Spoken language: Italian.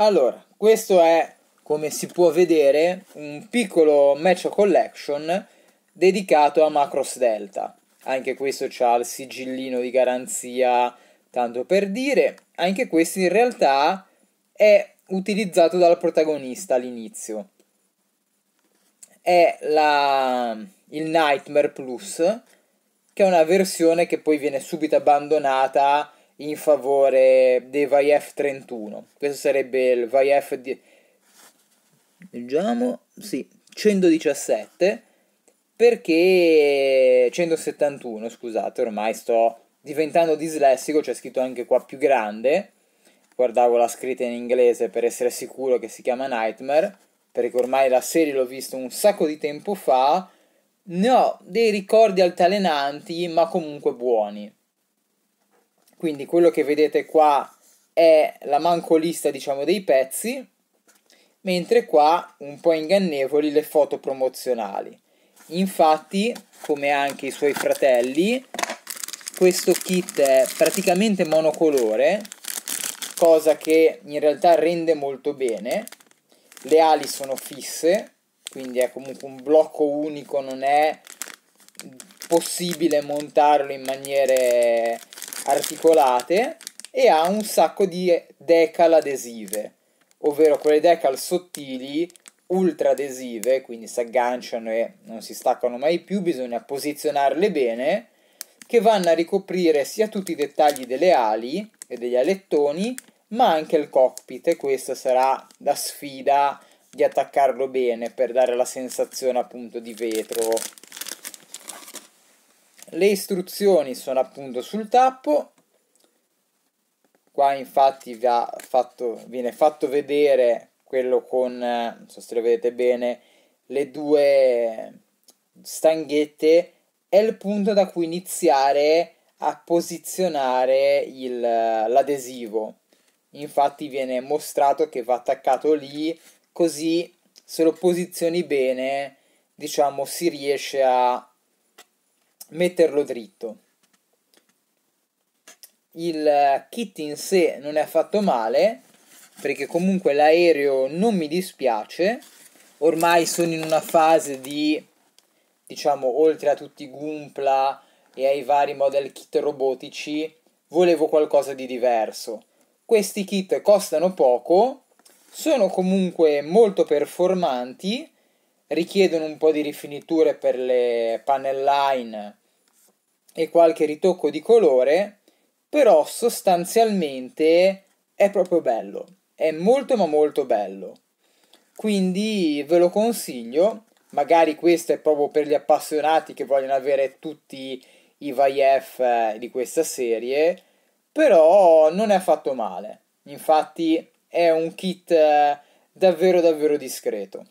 Allora, questo è come si può vedere un piccolo match collection dedicato a Macros Delta. Anche questo ha il sigillino di garanzia, tanto per dire, anche questo in realtà è utilizzato dal protagonista all'inizio. È la, il Nightmare Plus, che è una versione che poi viene subito abbandonata in favore dei Vaif 31. Questo sarebbe il Vaif di... Leggiamo, sì, 117 perché 171, scusate, ormai sto diventando dislessico, c'è scritto anche qua più grande. Guardavo la scritta in inglese per essere sicuro che si chiama Nightmare, perché ormai la serie l'ho vista un sacco di tempo fa. Ne ho dei ricordi altalenanti, ma comunque buoni. Quindi quello che vedete qua è la mancolista diciamo dei pezzi, mentre qua un po' ingannevoli le foto promozionali. Infatti, come anche i suoi fratelli, questo kit è praticamente monocolore, cosa che in realtà rende molto bene. Le ali sono fisse, quindi è comunque un blocco unico, non è possibile montarlo in maniere articolate e ha un sacco di decal adesive, ovvero quelle decal sottili ultra adesive, quindi si agganciano e non si staccano mai più, bisogna posizionarle bene, che vanno a ricoprire sia tutti i dettagli delle ali e degli alettoni, ma anche il cockpit e questa sarà la sfida di attaccarlo bene per dare la sensazione appunto di vetro le istruzioni sono appunto sul tappo qua infatti vi fatto, viene fatto vedere quello con non so se lo vedete bene le due stanghette è il punto da cui iniziare a posizionare l'adesivo infatti viene mostrato che va attaccato lì così se lo posizioni bene diciamo si riesce a metterlo dritto. Il kit in sé non è affatto male, perché comunque l'aereo non mi dispiace. Ormai sono in una fase di, diciamo, oltre a tutti i Gumpla e ai vari model kit robotici, volevo qualcosa di diverso. Questi kit costano poco, sono comunque molto performanti richiedono un po' di rifiniture per le panelline e qualche ritocco di colore, però sostanzialmente è proprio bello, è molto ma molto bello. Quindi ve lo consiglio, magari questo è proprio per gli appassionati che vogliono avere tutti i VIF eh, di questa serie, però non è affatto male. Infatti è un kit eh, davvero davvero discreto.